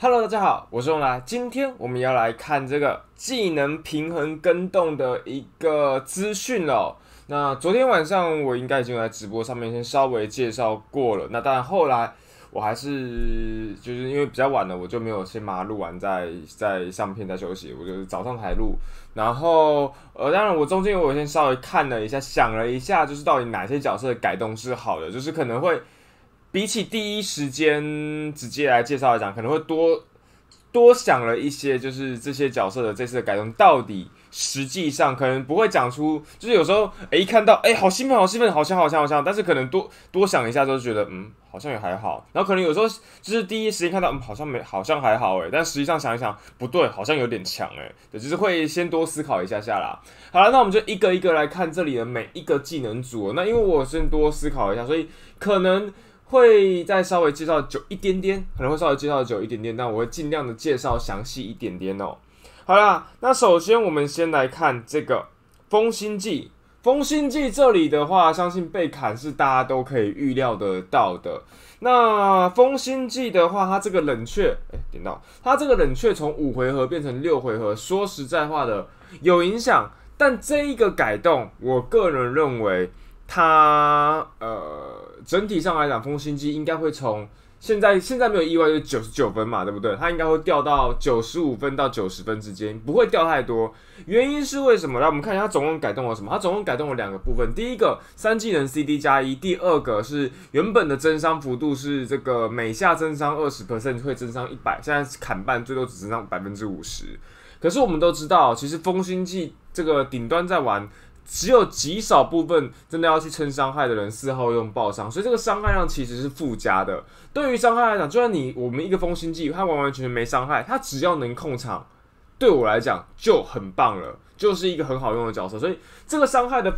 Hello，大家好，我是旺来，今天我们要来看这个技能平衡跟动的一个资讯了。那昨天晚上我应该已经在直播上面先稍微介绍过了。那当然后来我还是就是因为比较晚了，我就没有先把它录完，再再上片再休息。我就是早上才录，然后呃，当然我中间我先稍微看了一下，想了一下，就是到底哪些角色改动是好的，就是可能会。比起第一时间直接来介绍来讲，可能会多多想了一些，就是这些角色的这次的改动到底实际上可能不会讲出，就是有时候诶一看到诶好兴奋好兴奋好像好像好像，但是可能多多想一下就觉得嗯好像也还好，然后可能有时候就是第一时间看到嗯好像没好像还好诶，但实际上想一想不对，好像有点强诶。对，就是会先多思考一下下啦。好了，那我们就一个一个来看这里的每一个技能组。那因为我先多思考一下，所以可能。会再稍微介绍久一点点，可能会稍微介绍久一点点，但我会尽量的介绍详细一点点哦。好啦，那首先我们先来看这个封心技，封心技这里的话，相信被砍是大家都可以预料得到的。那封心技的话，它这个冷却，哎，点到，它这个冷却从五回合变成六回合，说实在话的，有影响，但这一个改动，我个人认为它呃。整体上来讲，风心机应该会从现在现在没有意外就是九十九分嘛，对不对？它应该会掉到九十五分到九十分之间，不会掉太多。原因是为什么？来，我们看一下它总共改动了什么。它总共改动了两个部分。第一个，三技能 CD 加一；第二个是原本的增伤幅度是这个每下增伤二十 %，percent 会增伤一百，现在砍半，最多只增伤百分之五十。可是我们都知道，其实风心祭这个顶端在玩。只有极少部分真的要去撑伤害的人，四号用爆伤，所以这个伤害量其实是附加的。对于伤害来讲，就算你我们一个风心计，它完完全全没伤害，它只要能控场，对我来讲就很棒了，就是一个很好用的角色。所以这个伤害的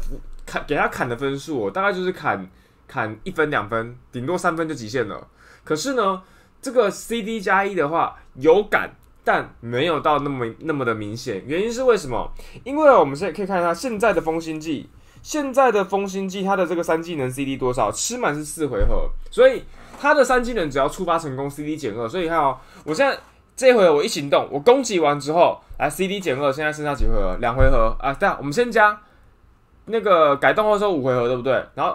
砍给他砍的分数，大概就是砍砍一分两分，顶多三分就极限了。可是呢，这个 CD 加一的话有感。但没有到那么那么的明显，原因是为什么？因为我们现在可以看一下现在的封心计，现在的封心计它的这个三技能 CD 多少？吃满是四回合，所以它的三技能只要触发成功，CD 减二。所以你看哦，我现在这回我一行动，我攻击完之后，来 CD 减二，现在剩下几回合？两回合啊！这样，我们先加那个改动后说五回合，对不对？然后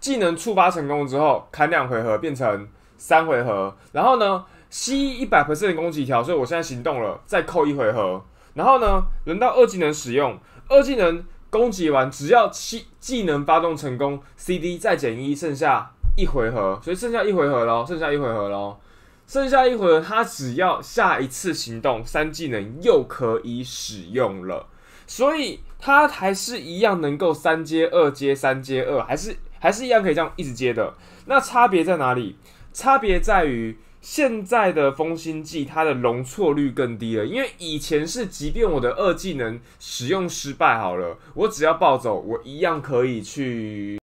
技能触发成功之后，砍两回合变成三回合，然后呢？吸一百的攻击条，所以我现在行动了，再扣一回合。然后呢，轮到二技能使用，二技能攻击完，只要七技能发动成功，CD 再减一，剩下一回合。所以剩下一回合喽，剩下一回合喽，剩下一回合，他只要下一次行动，三技能又可以使用了。所以他还是一样能够三接二接三接二，还是还是一样可以这样一直接的。那差别在哪里？差别在于。现在的封心计它的容错率更低了，因为以前是即便我的二技能使用失败好了，我只要暴走，我一样可以去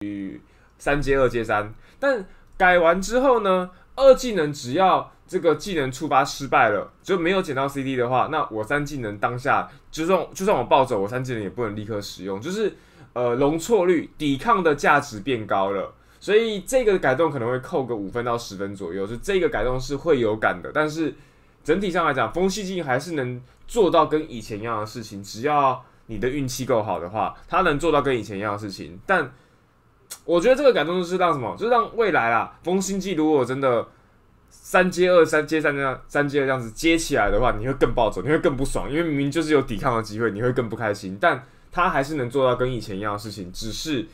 三接二接三。但改完之后呢，二技能只要这个技能触发失败了，就没有减到 CD 的话，那我三技能当下就算就算我暴走，我三技能也不能立刻使用，就是呃容错率抵抗的价值变高了。所以这个改动可能会扣个五分到十分左右，就这个改动是会有感的。但是整体上来讲，风系镜还是能做到跟以前一样的事情。只要你的运气够好的话，它能做到跟以前一样的事情。但我觉得这个改动就是让什么，就是让未来啊，风心计如果真的三接二、三接三这样、三接二这样子接起来的话，你会更暴走，你会更不爽，因为明明就是有抵抗的机会，你会更不开心。但它还是能做到跟以前一样的事情，只是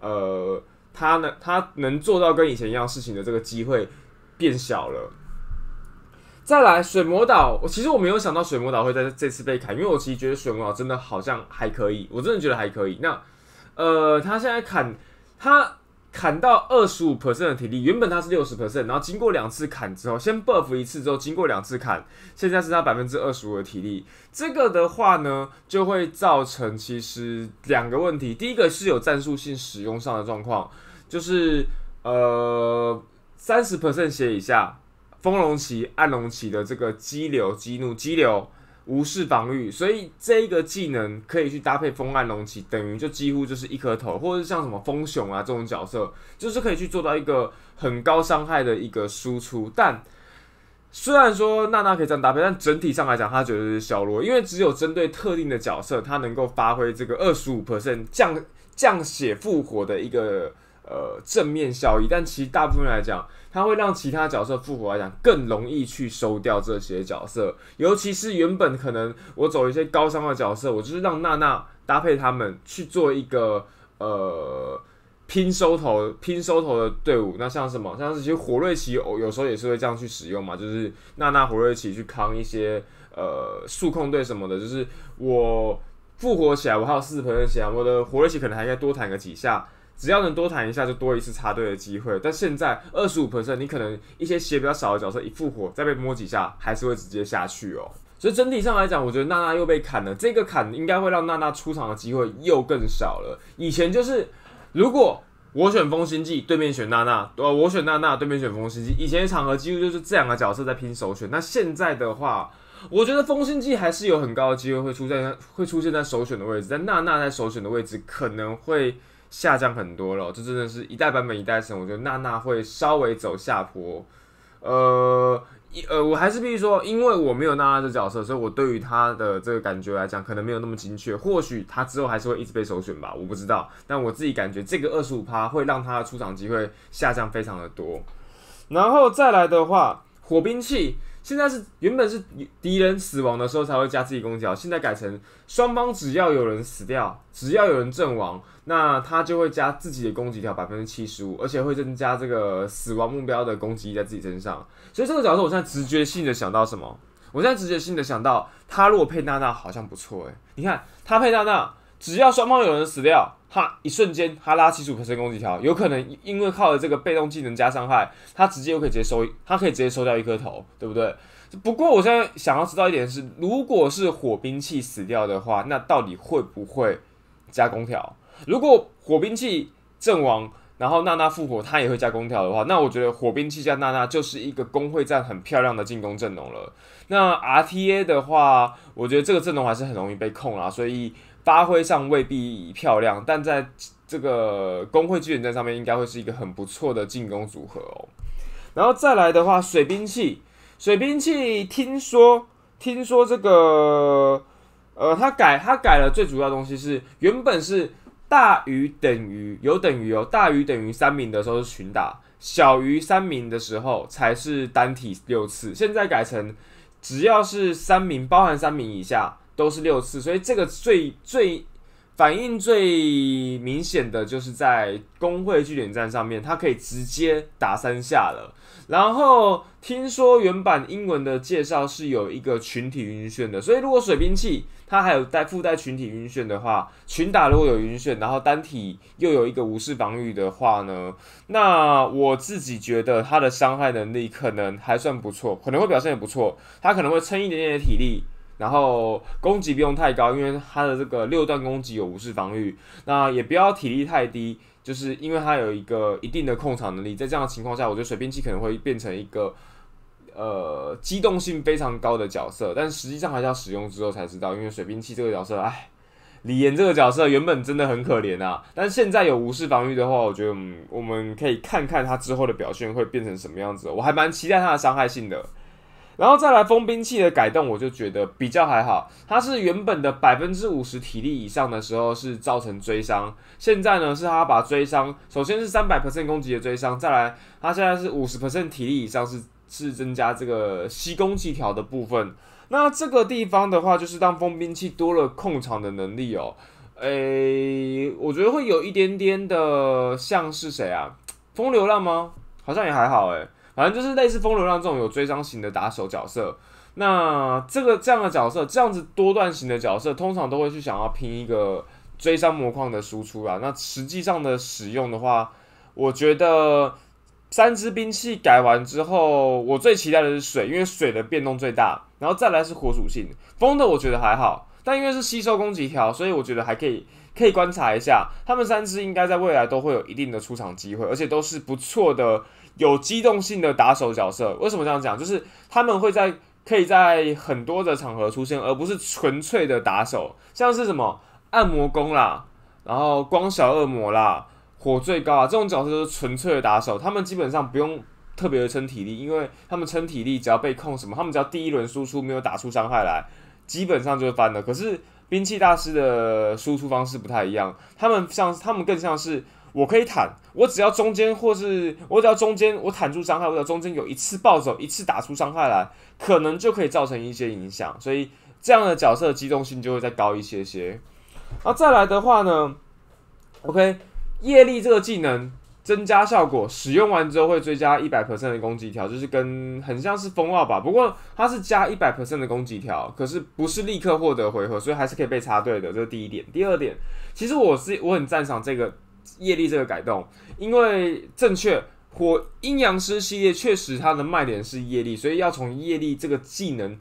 呃。他呢？他能做到跟以前一样事情的这个机会变小了。再来，水魔岛，我其实我没有想到水魔岛会在这次被砍，因为我其实觉得水魔岛真的好像还可以，我真的觉得还可以。那，呃，他现在砍他。砍到二十五的体力，原本它是六十%。然后经过两次砍之后，先 buff 一次之后，经过两次砍，现在是他百分之二十五的体力。这个的话呢，就会造成其实两个问题。第一个是有战术性使用上的状况，就是呃三十血以下，风龙骑、暗龙骑的这个激流、激怒、激流。无视防御，所以这个技能可以去搭配风暗龙骑，等于就几乎就是一颗头，或者是像什么风熊啊这种角色，就是可以去做到一个很高伤害的一个输出。但虽然说娜娜可以这样搭配，但整体上来讲，她绝对是小罗，因为只有针对特定的角色，她能够发挥这个二十五降降血复活的一个。呃，正面效益，但其实大部分来讲，它会让其他角色复活来讲更容易去收掉这些角色，尤其是原本可能我走一些高伤的角色，我就是让娜娜搭配他们去做一个呃拼收头、拼收头的队伍。那像什么，像是其实火瑞奇，偶有时候也是会这样去使用嘛，就是娜娜火瑞奇去扛一些呃数控队什么的。就是我复活起来，我还有四起血，我的火瑞奇可能还应该多弹个几下。只要能多弹一下，就多一次插队的机会。但现在二十五 percent，你可能一些血比较少的角色一复活再被摸几下，还是会直接下去哦。所以整体上来讲，我觉得娜娜又被砍了。这个砍应该会让娜娜出场的机会又更少了。以前就是如果我选风心计，对面选娜娜，对，我选娜娜，对面选风心计，以前的场合几乎就是这两个角色在拼首选。那现在的话，我觉得风心计还是有很高的机会会出现在会出现在首选的位置，但娜娜在首选的位置可能会。下降很多了，这真的是一代版本一代神。我觉得娜娜会稍微走下坡，呃，呃，我还是必须说，因为我没有娜娜这角色，所以我对于她的这个感觉来讲，可能没有那么精确。或许她之后还是会一直被首选吧，我不知道。但我自己感觉这个二十五趴会让她的出场机会下降非常的多。然后再来的话，火兵器。现在是原本是敌人死亡的时候才会加自己攻击现在改成双方只要有人死掉，只要有人阵亡，那他就会加自己的攻击条百分之七十五，而且会增加这个死亡目标的攻击在自己身上。所以这个角色，我现在直觉性的想到什么？我现在直觉性的想到，他如果配娜娜好像不错诶，你看他配娜娜。只要双方有人死掉，哈，一瞬间，他拉起主可升攻击条，有可能因为靠着这个被动技能加伤害，他直接又可以直接收，他可以直接收掉一颗头，对不对？不过我现在想要知道一点是，如果是火兵器死掉的话，那到底会不会加攻条？如果火兵器阵亡，然后娜娜复活，他也会加攻条的话，那我觉得火兵器加娜娜就是一个工会战很漂亮的进攻阵容了。那 RTA 的话，我觉得这个阵容还是很容易被控啦，所以。发挥上未必漂亮，但在这个公会巨人战上面，应该会是一个很不错的进攻组合哦。然后再来的话，水兵器，水兵器，听说，听说这个，呃，他改，他改了，最主要的东西是，原本是大于等于有等于哦，大于等于三名的时候是群打，小于三名的时候才是单体六次，现在改成只要是三名，包含三名以下。都是六次，所以这个最最反应最明显的就是在工会据点站上面，它可以直接打三下了。然后听说原版英文的介绍是有一个群体晕眩的，所以如果水兵器它还有带附带群体晕眩的话，群打如果有晕眩，然后单体又有一个无视防御的话呢，那我自己觉得它的伤害能力可能还算不错，可能会表现也不错，它可能会撑一点点的体力。然后攻击不用太高，因为他的这个六段攻击有无视防御，那也不要体力太低，就是因为他有一个一定的控场能力。在这样的情况下，我觉得水兵器可能会变成一个呃机动性非常高的角色，但实际上还是要使用之后才知道。因为水兵器这个角色，哎，李岩这个角色原本真的很可怜啊，但现在有无视防御的话，我觉得我们可以看看他之后的表现会变成什么样子。我还蛮期待他的伤害性的。然后再来封兵器的改动，我就觉得比较还好。它是原本的百分之五十体力以上的时候是造成追伤，现在呢是它把追伤首先是三百 percent 攻击的追伤，再来它现在是五十 percent 体力以上是是增加这个吸攻击条的部分。那这个地方的话，就是让封兵器多了控场的能力哦。诶，我觉得会有一点点的像是谁啊？风流浪吗？好像也还好哎。反正就是类似风流浪这种有追伤型的打手角色，那这个这样的角色，这样子多段型的角色，通常都会去想要拼一个追伤模框的输出啦。那实际上的使用的话，我觉得三支兵器改完之后，我最期待的是水，因为水的变动最大，然后再来是火属性，风的我觉得还好，但因为是吸收攻击条，所以我觉得还可以，可以观察一下，他们三支应该在未来都会有一定的出场机会，而且都是不错的。有机动性的打手角色，为什么这样讲？就是他们会在可以在很多的场合出现，而不是纯粹的打手。像是什么按摩工啦，然后光小恶魔啦，火最高啊，这种角色都是纯粹的打手。他们基本上不用特别的撑体力，因为他们撑体力只要被控什么，他们只要第一轮输出没有打出伤害来，基本上就是翻了。可是兵器大师的输出方式不太一样，他们像他们更像是。我可以坦，我只要中间，或是我只要中间，我坦住伤害，我只要中间有一次暴走，一次打出伤害来，可能就可以造成一些影响。所以这样的角色的机动性就会再高一些些。然后再来的话呢，OK，业力这个技能增加效果，使用完之后会追加一百的攻击条，就是跟很像是风暴吧，不过它是加一百的攻击条，可是不是立刻获得回合，所以还是可以被插队的。这是第一点。第二点，其实我是我很赞赏这个。业力这个改动，因为正确火阴阳师系列确实它的卖点是业力，所以要从业力这个技能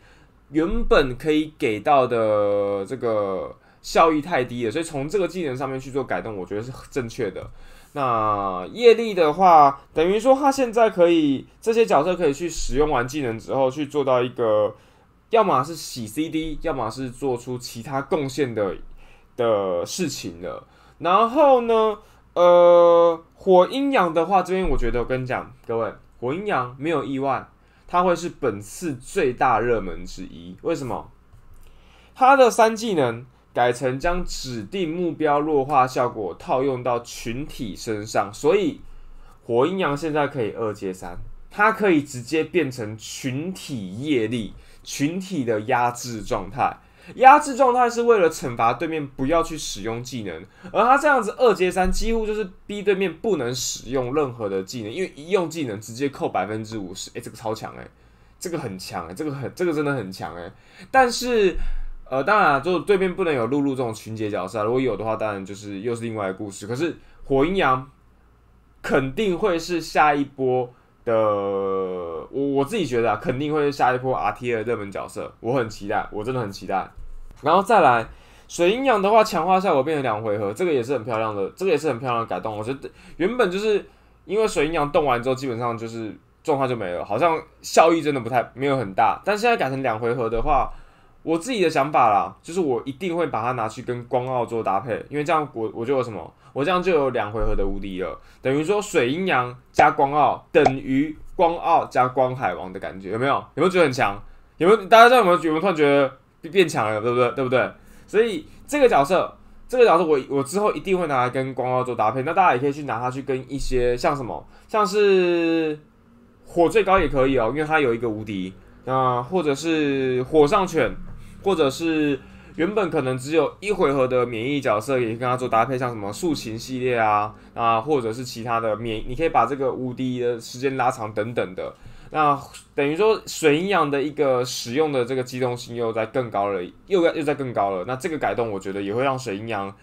原本可以给到的这个效益太低了，所以从这个技能上面去做改动，我觉得是正确的。那业力的话，等于说他现在可以这些角色可以去使用完技能之后去做到一个，要么是洗 CD，要么是做出其他贡献的的事情了。然后呢？呃，火阴阳的话，这边我觉得我跟你讲，各位，火阴阳没有意外，它会是本次最大热门之一。为什么？它的三技能改成将指定目标弱化效果套用到群体身上，所以火阴阳现在可以二接三，它可以直接变成群体业力、群体的压制状态。压制状态是为了惩罚对面不要去使用技能，而他这样子二接三几乎就是逼对面不能使用任何的技能，因为一用技能直接扣百分之五十，哎，这个超强哎，这个很强哎，这个很这个真的很强哎，但是呃，当然就对面不能有露露这种群结角色，如果有的话，当然就是又是另外的故事。可是火阴阳肯定会是下一波。的我我自己觉得啊，肯定会是下一波 RT 的热门角色，我很期待，我真的很期待。然后再来水阴阳的话，强化效果变成两回合，这个也是很漂亮的，这个也是很漂亮的改动。我觉得原本就是因为水阴阳动完之后，基本上就是状态就没了，好像效益真的不太没有很大。但现在改成两回合的话，我自己的想法啦，就是我一定会把它拿去跟光奥做搭配，因为这样我我就有什么。我这样就有两回合的无敌了，等于说水阴阳加光奥等于光奥加光海王的感觉，有没有？有没有觉得很强？有没有？大家知道有没有有没有突然觉得变强了？对不对？对不对？所以这个角色，这个角色我我之后一定会拿来跟光奥做搭配。那大家也可以去拿它去跟一些像什么，像是火最高也可以哦，因为它有一个无敌啊，或者是火上犬，或者是。原本可能只有一回合的免疫角色，也可以跟他做搭配，像什么竖琴系列啊啊，或者是其他的免，你可以把这个无敌的时间拉长等等的。那等于说水银阳的一个使用的这个机动性又在更高了，又又在更高了。那这个改动我觉得也会让水银阳。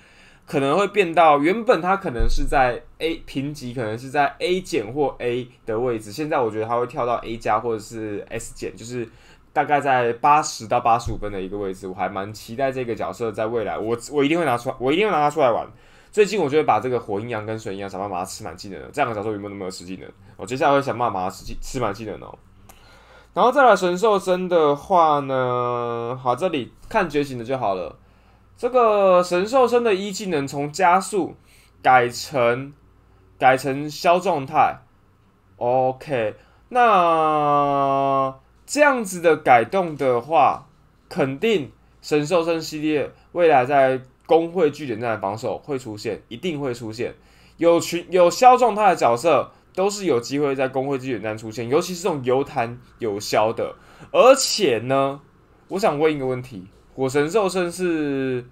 可能会变到原本它可能是在 A 评级，可能是在 A 减或 A 的位置，现在我觉得它会跳到 A 加或者是 S 减，就是。大概在八十到八十五分的一个位置，我还蛮期待这个角色在未来，我我一定会拿出，来，我一定会拿它出来玩。最近我就会把这个火阴阳跟水阴阳想办法把它吃满技能。这两个角色没有那么有吃技能，我接下来会想办法把它吃吃满技能哦。然后再来神兽身的话呢，好，这里看觉醒的就好了。这个神兽身的一技能从加速改成改成消状态。OK，那。这样子的改动的话，肯定神兽圣系列未来在工会据点战的防守会出现，一定会出现。有群有消状态的角色都是有机会在工会据点站出现，尤其是这种游弹有消的。而且呢，我想问一个问题：火神兽圣是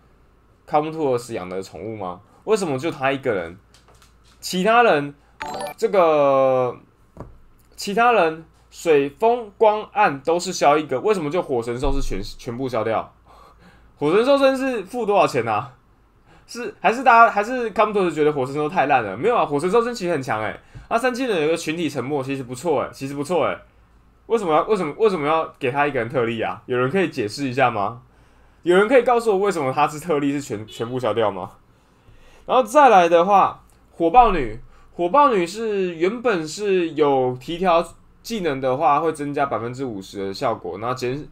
康姆托尔斯养的宠物吗？为什么就他一个人？其他人，这个其他人。水风光暗都是消一个，为什么就火神兽是全全部消掉？火神兽身是付多少钱啊？是还是大家还是 c o m p o 觉得火神兽太烂了？没有啊，火神兽身其实很强诶。啊三技能有个群体沉默，其实不错诶，其实不错诶。为什么要为什么为什么要给他一个人特例啊？有人可以解释一下吗？有人可以告诉我为什么他是特例是全全部消掉吗？然后再来的话，火爆女火爆女是原本是有提条。技能的话会增加百分之五十的效果，然后减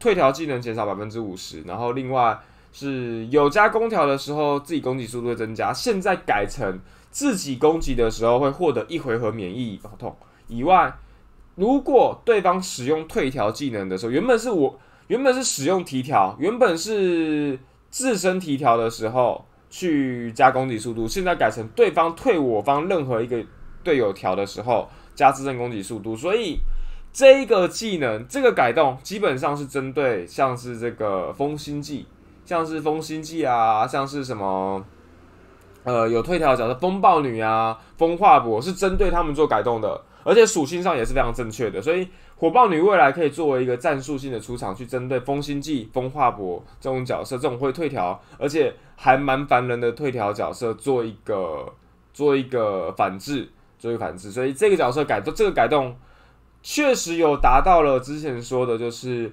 退条技能减少百分之五十，然后另外是有加攻条的时候自己攻击速度增加。现在改成自己攻击的时候会获得一回合免疫好痛。以外，如果对方使用退条技能的时候，原本是我原本是使用提条，原本是自身提条的时候去加攻击速度，现在改成对方退我方任何一个队友条的时候。加自身攻击速度，所以这个技能这个改动基本上是针对像是这个风心技，像是风心技啊，像是什么，呃，有退条角色风暴女啊，风化博是针对他们做改动的，而且属性上也是非常正确的，所以火爆女未来可以作为一个战术性的出场去针对风心计、风化博这种角色，这种会退条而且还蛮烦人的退条角色做一个做一个反制。作为反制，所以这个角色改动，这个改动确实有达到了之前说的，就是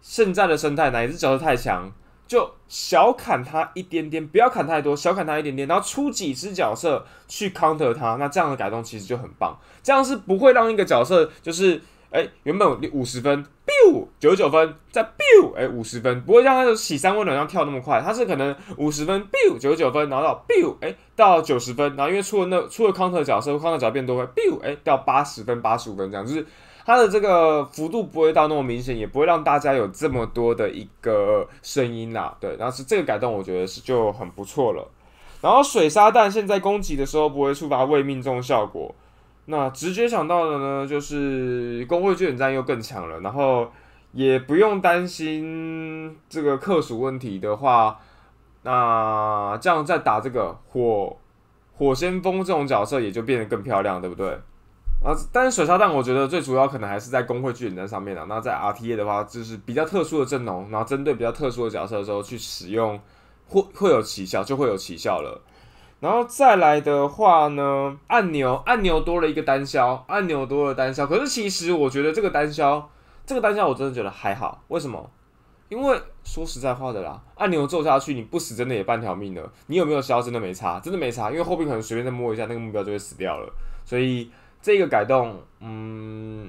现在的生态哪一只角色太强，就小砍它一点点，不要砍太多，小砍它一点点，然后出几只角色去 counter 它，那这样的改动其实就很棒，这样是不会让一个角色就是。哎，原本五十分，biu 九十九分，再 biu 哎五十分，不会像那种洗三温暖样跳那么快，它是可能五十分 biu 九十九分，然后到 biu 哎到九十分，然后因为出了那出了 counter 角色，counter 角色变多，biu 哎到八十分八十五分这样，就是它的这个幅度不会到那么明显，也不会让大家有这么多的一个声音啦，对，然后是这个改动我觉得是就很不错了，然后水沙弹现在攻击的时候不会触发未命中效果。那直觉想到的呢，就是工会巨人战又更强了，然后也不用担心这个克数问题的话，那这样再打这个火火先锋这种角色也就变得更漂亮，对不对？啊，但是水炸弹我觉得最主要可能还是在工会巨人战上面的。那在 R T A 的话，就是比较特殊的阵容，然后针对比较特殊的角色的时候去使用，会会有奇效，就会有奇效了。然后再来的话呢，按钮按钮多了一个单消，按钮多了单消。可是其实我觉得这个单消，这个单消我真的觉得还好。为什么？因为说实在话的啦，按钮做下去你不死真的也半条命了。你有没有消真的没差，真的没差。因为后边可能随便再摸一下，那个目标就会死掉了。所以这个改动，嗯，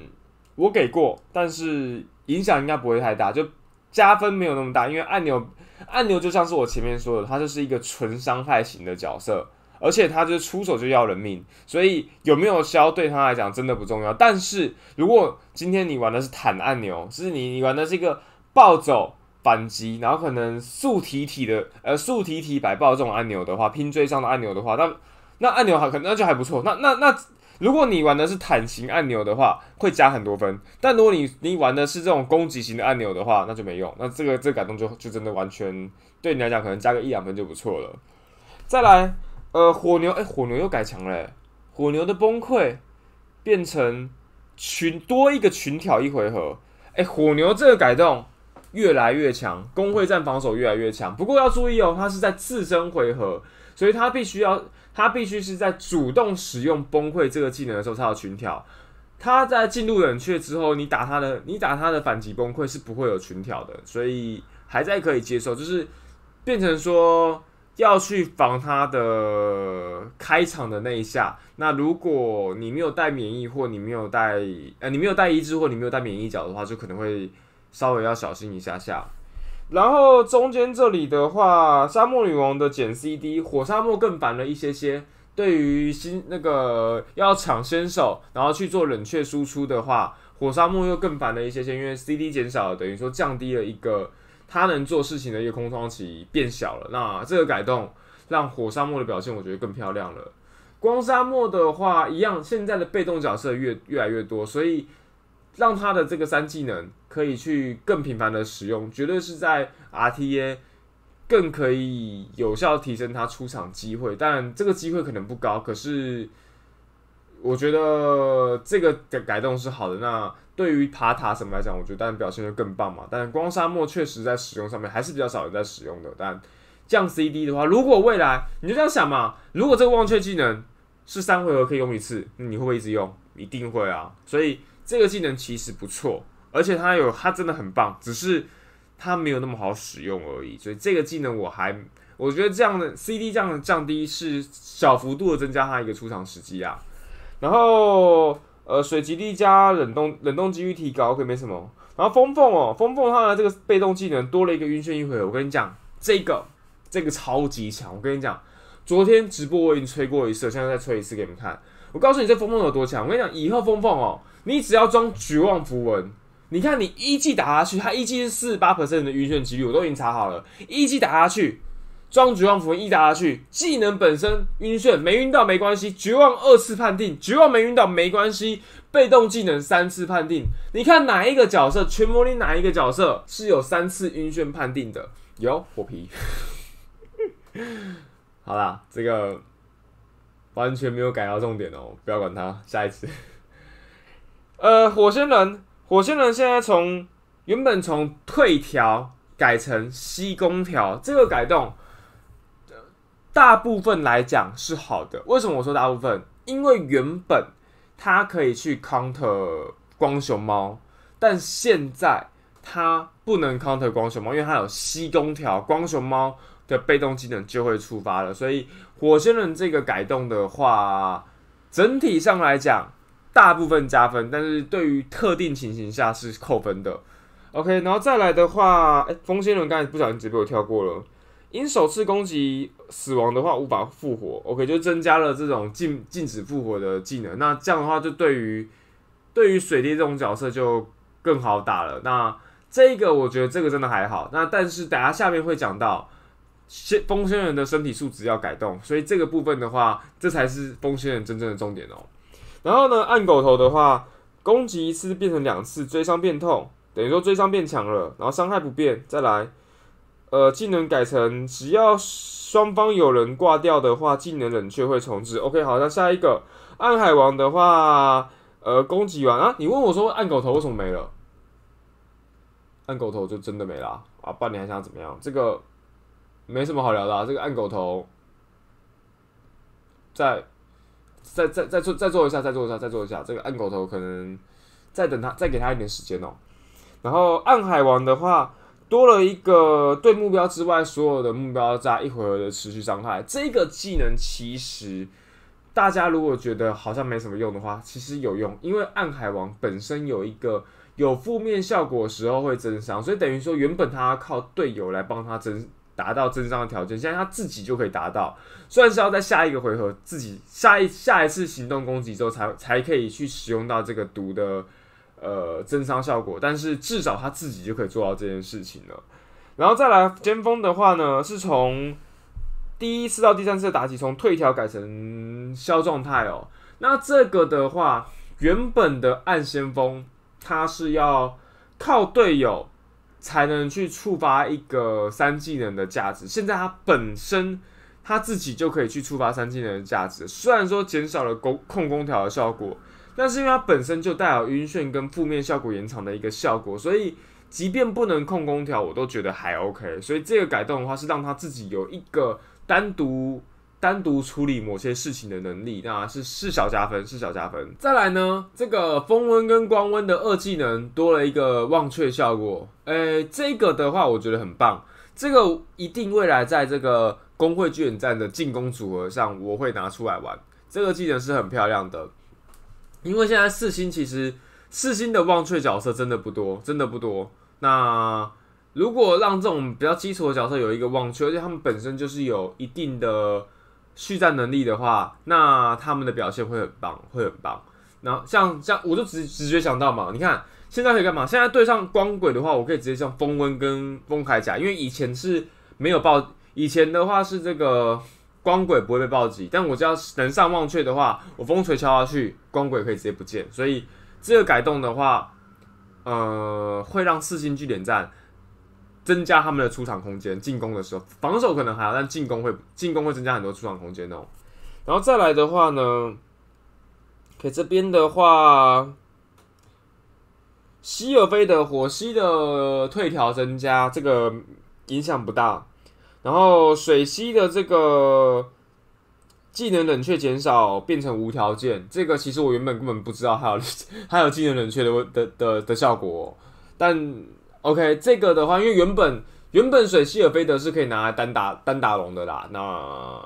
我给过，但是影响应该不会太大，就加分没有那么大，因为按钮。按钮就像是我前面说的，它就是一个纯伤害型的角色，而且它就出手就要人命，所以有没有削对他来讲真的不重要。但是如果今天你玩的是坦按钮，是你你玩的是一个暴走反击，然后可能速体体的呃速体体摆暴这种按钮的话，拼追上的按钮的话，那那按钮还可能那就还不错。那那那。如果你玩的是坦型按钮的话，会加很多分；但如果你你玩的是这种攻击型的按钮的话，那就没用。那这个这个改动就就真的完全对你来讲，可能加个一两分就不错了。再来，呃，火牛，哎，火牛又改强了。火牛的崩溃变成群多一个群挑一回合。哎，火牛这个改动越来越强，工会战防守越来越强。不过要注意哦，它是在自身回合，所以它必须要。他必须是在主动使用崩溃这个技能的时候才有群挑，他在进入冷却之后，你打他的，你打他的反击崩溃是不会有群挑的，所以还在可以接受，就是变成说要去防他的开场的那一下。那如果你没有带免疫或你没有带呃你没有带一只，或你没有带免疫角的话，就可能会稍微要小心一下下。然后中间这里的话，沙漠女王的减 CD，火沙漠更烦了一些些。对于新那个要抢先手，然后去做冷却输出的话，火沙漠又更烦了一些些，因为 CD 减少，等于说降低了一个他能做事情的一个空窗期变小了。那这个改动让火沙漠的表现我觉得更漂亮了。光沙漠的话一样，现在的被动角色越越来越多，所以让他的这个三技能。可以去更频繁的使用，绝对是在 RTA 更可以有效提升他出场机会。但这个机会可能不高，可是我觉得这个改改动是好的。那对于爬塔什么来讲，我觉得当然表现就更棒嘛。但光沙漠确实在使用上面还是比较少人在使用的。但降 CD 的话，如果未来你就这样想嘛，如果这个忘却技能是三回合可以用一次，你会不会一直用？一定会啊。所以这个技能其实不错。而且它有，它真的很棒，只是它没有那么好使用而已。所以这个技能我还，我觉得这样的 CD 这样的降低是小幅度的增加它一个出场时机啊。然后呃，水吉力加冷冻冷冻几率提高，OK，没什么。然后风凤，风凤它的这个被动技能多了一个晕眩一回，我跟你讲，这个这个超级强，我跟你讲，昨天直播我已经吹过一次，现在再吹一次给你们看。我告诉你这风凤有多强，我跟你讲，以后风凤哦，你只要装绝望符文。你看，你一技打下去，他一技是四十八的晕眩几率，我都已经查好了。一技打下去，装绝望符文一打下去，技能本身晕眩没晕到没关系，绝望二次判定，绝望没晕到没关系，被动技能三次判定。你看哪一个角色，全魔力哪一个角色是有三次晕眩判定的？有火皮。好啦，这个完全没有改到重点哦，不要管他，下一次。呃，火星人。火星人现在从原本从退条改成吸空条，这个改动，大部分来讲是好的。为什么我说大部分？因为原本他可以去 counter 光熊猫，但现在他不能 counter 光熊猫，因为他有吸空条，光熊猫的被动技能就会触发了。所以火星人这个改动的话，整体上来讲。大部分加分，但是对于特定情形下是扣分的。OK，然后再来的话，风仙人刚才不小心直接被我跳过了。因首次攻击死亡的话，无法复活。OK，就增加了这种禁禁止复活的技能。那这样的话，就对于对于水滴这种角色就更好打了。那这个我觉得这个真的还好。那但是等下下面会讲到，风仙人的身体素质要改动，所以这个部分的话，这才是风仙人真正的重点哦。然后呢？暗狗头的话，攻击一次变成两次，追伤变痛，等于说追伤变强了。然后伤害不变，再来，呃，技能改成只要双方有人挂掉的话，技能冷却会重置。OK，好，那下一个暗海王的话，呃，攻击完啊，你问我说暗狗头为什么没了？暗狗头就真的没了啊！半年还想怎么样？这个没什么好聊的，这个暗狗头在。再再再做再做一下再做一下再做一下，这个暗狗头可能再等他再给他一点时间哦。然后暗海王的话，多了一个对目标之外所有的目标在一会儿的持续伤害。这个技能其实大家如果觉得好像没什么用的话，其实有用，因为暗海王本身有一个有负面效果的时候会增伤，所以等于说原本他靠队友来帮他增。达到增伤的条件，现在他自己就可以达到，虽然是要在下一个回合自己下一下一次行动攻击之后才才可以去使用到这个毒的呃增伤效果，但是至少他自己就可以做到这件事情了。然后再来先锋的话呢，是从第一次到第三次的打击从退条改成消状态哦。那这个的话，原本的暗先锋他是要靠队友。才能去触发一个三技能的价值。现在它本身，它自己就可以去触发三技能的价值。虽然说减少了攻控攻条的效果，但是因为它本身就带有晕眩跟负面效果延长的一个效果，所以即便不能控攻条，我都觉得还 OK。所以这个改动的话，是让它自己有一个单独。单独处理某些事情的能力，那是是小加分，是小加分。再来呢，这个风温跟光温的二技能多了一个忘却效果，诶，这个的话我觉得很棒，这个一定未来在这个工会巨人战的进攻组合上我会拿出来玩，这个技能是很漂亮的，因为现在四星其实四星的忘却角色真的不多，真的不多。那如果让这种比较基础的角色有一个忘却，而且他们本身就是有一定的。续战能力的话，那他们的表现会很棒，会很棒。那像像我就直直觉想到嘛，你看现在可以干嘛？现在对上光轨的话，我可以直接像风温跟风铠甲，因为以前是没有暴，以前的话是这个光轨不会被暴击，但我要能上忘却的话，我风锤敲下去，光轨可以直接不见。所以这个改动的话，呃，会让四星据点战。增加他们的出场空间，进攻的时候防守可能还好，但进攻会进攻会增加很多出场空间哦、然后再来的话呢，可这边的话，希尔菲的火系的退条增加，这个影响不大。然后水系的这个技能冷却减少，变成无条件。这个其实我原本根本不知道还有 还有技能冷却的的的的效果，但。OK，这个的话，因为原本原本水希尔菲德是可以拿来单打单打龙的啦，那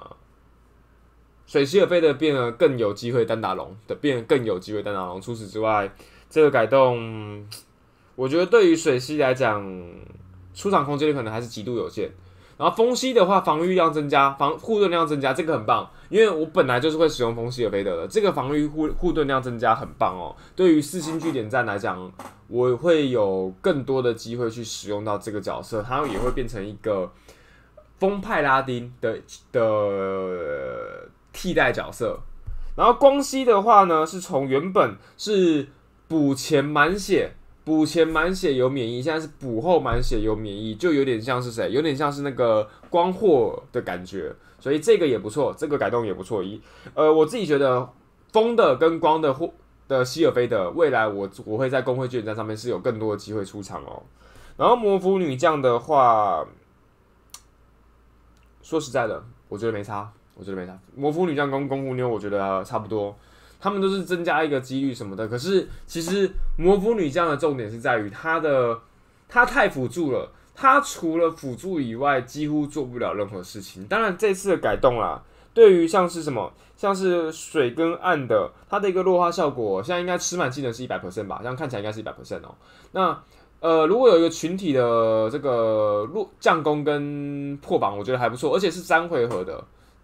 水希尔菲德变更有机会单打龙的，变更有机会单打龙。除此之外，这个改动，我觉得对于水系来讲，出场空间可能还是极度有限。然后风系的话，防御量增加，防护盾量增加，这个很棒，因为我本来就是会使用风希尔菲德的，这个防御护护盾量增加很棒哦。对于四星据点战来讲。我会有更多的机会去使用到这个角色，它也会变成一个风派拉丁的的替代角色。然后光熙的话呢，是从原本是补前满血、补前满血有免疫，现在是补后满血有免疫，就有点像是谁？有点像是那个光霍的感觉，所以这个也不错，这个改动也不错。一呃，我自己觉得风的跟光的或。的希尔菲德，未来我我会在公会卷战上面是有更多的机会出场哦。然后魔符女将的话，说实在的，我觉得没差，我觉得没差。魔符女将跟功夫妞我觉得差不多，他们都是增加一个几率什么的。可是其实魔符女将的重点是在于她的，她太辅助了，她除了辅助以外几乎做不了任何事情。当然这次的改动啦。对于像是什么，像是水跟暗的，它的一个弱化效果，现在应该吃满技能是一百 percent 吧？这样看起来应该是一百 percent 哦。那呃，如果有一个群体的这个落降攻跟破防，我觉得还不错，而且是三回合的，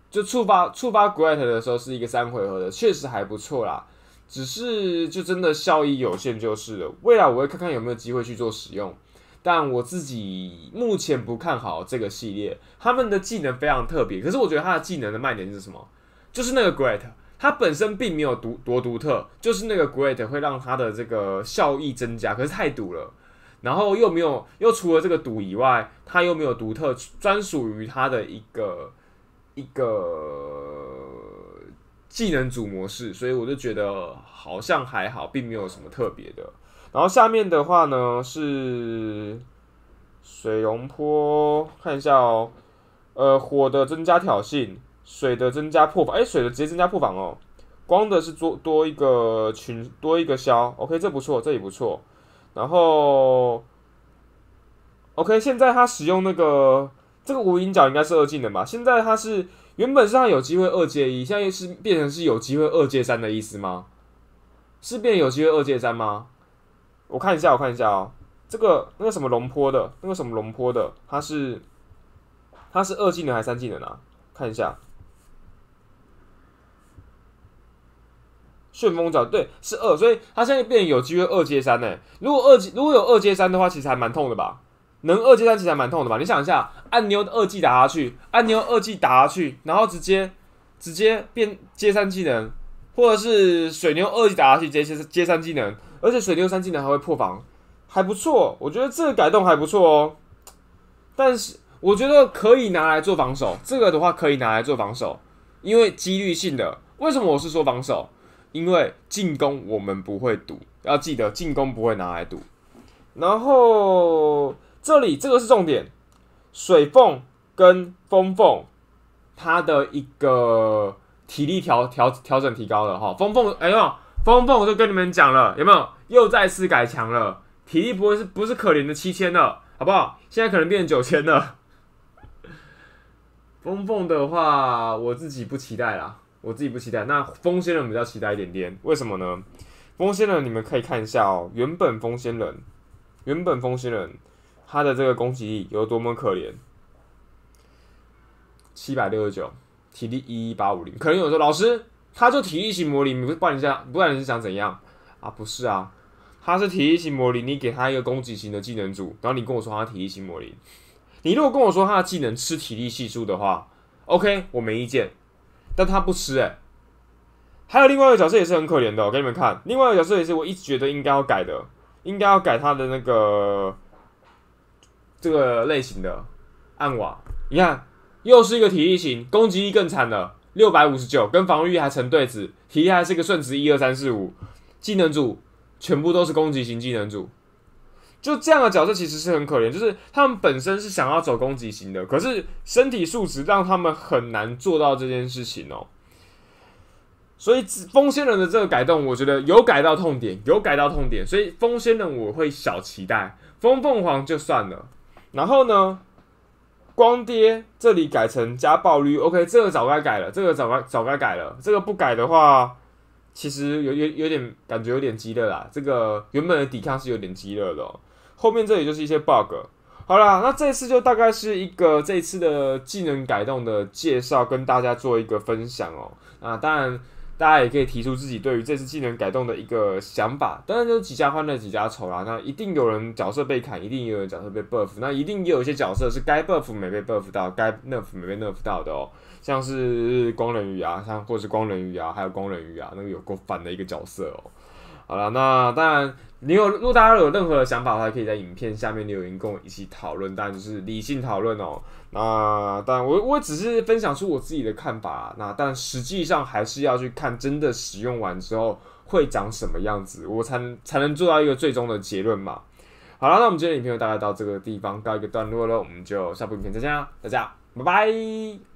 就触发触发 great 的时候是一个三回合的，确实还不错啦。只是就真的效益有限就是了。未来我会看看有没有机会去做使用。但我自己目前不看好这个系列，他们的技能非常特别。可是我觉得他的技能的卖点是什么？就是那个 great，他本身并没有独多独特，就是那个 great 会让他的这个效益增加，可是太赌了。然后又没有，又除了这个赌以外，他又没有独特专属于他的一个一个技能组模式，所以我就觉得好像还好，并没有什么特别的。然后下面的话呢是水龙坡，看一下哦，呃火的增加挑衅，水的增加破防，哎水的直接增加破防哦，光的是多多一个群多一个消，OK 这不错，这也不错。然后 OK 现在他使用那个这个无影脚应该是二技能吧？现在他是原本是他有机会二阶一，现在是变成是有机会二阶三的意思吗？是变有机会二阶三吗？我看一下，我看一下哦，这个那个什么龙坡的，那个什么龙坡的，他是他是二技能还是三技能啊？看一下，旋风脚对是二，所以他现在变有机会二接三呢。如果二技如果有二接三的话，其实还蛮痛的吧？能二接三其实还蛮痛的吧？你想一下，按钮的二技打下去，按钮二技打下去，然后直接直接变接三技能，或者是水牛二技打下去接接接三技能。而且水牛三技能还会破防，还不错，我觉得这个改动还不错哦。但是我觉得可以拿来做防守，这个的话可以拿来做防守，因为几率性的。为什么我是说防守？因为进攻我们不会赌，要记得进攻不会拿来赌。然后这里这个是重点，水凤跟风凤，它的一个体力调调调整提高了哈。风凤，哎呀！风凤，我都跟你们讲了，有没有？又再次改强了，体力不会是，不是可怜的七千了，好不好？现在可能变成九千了。风凤的话，我自己不期待啦，我自己不期待。那风仙人比较期待一点点，为什么呢？风仙人，你们可以看一下哦。原本风仙人，原本风仙人，他的这个攻击力有多么可怜，七百六十九，体力一一八五零。可能有人说，老师。他就体力型魔灵，你不帮你想，不然你是想怎样啊？不是啊，他是体力型魔灵，你给他一个攻击型的技能组，然后你跟我说他体力型魔灵，你如果跟我说他的技能吃体力系数的话，OK，我没意见，但他不吃哎。还有另外一个角色也是很可怜的，我给你们看，另外一个角色也是我一直觉得应该要改的，应该要改他的那个这个类型的暗瓦，你看又是一个体力型，攻击力更惨了。六百五十九跟防御还成对子，体力还是一个顺值一二三四五，技能组全部都是攻击型技能组，就这样的角色其实是很可怜，就是他们本身是想要走攻击型的，可是身体数值让他们很难做到这件事情哦。所以风仙人的这个改动，我觉得有改到痛点，有改到痛点，所以风仙人我会小期待，风凤凰就算了。然后呢？光跌，这里改成加暴率，OK，这个早该改了，这个早该早该改了，这个不改的话，其实有有有点感觉有点急了啦，这个原本的抵抗是有点急了的，后面这里就是一些 bug。好啦，那这一次就大概是一个这一次的技能改动的介绍，跟大家做一个分享哦。啊，当然。大家也可以提出自己对于这次技能改动的一个想法，当然就是几家欢乐几家愁啦。那一定有人角色被砍，一定有人角色被 buff，那一定也有一些角色是该 buff 没被 buff 到，该 nerf 没被 nerf 到的哦。像是光人鱼啊，像或是光人鱼啊，还有光人鱼啊，那个有够反的一个角色哦。好了，那当然你有，如果大家有任何的想法的话，可以在影片下面留言，跟我一起讨论。当然就是理性讨论哦。那当然，我我只是分享出我自己的看法啊。那但实际上还是要去看真的使用完之后会长什么样子，我才才能做到一个最终的结论嘛。好了，那我们今天影片就大概到这个地方告一个段落了，我们就下部影片再见啦，大家拜拜。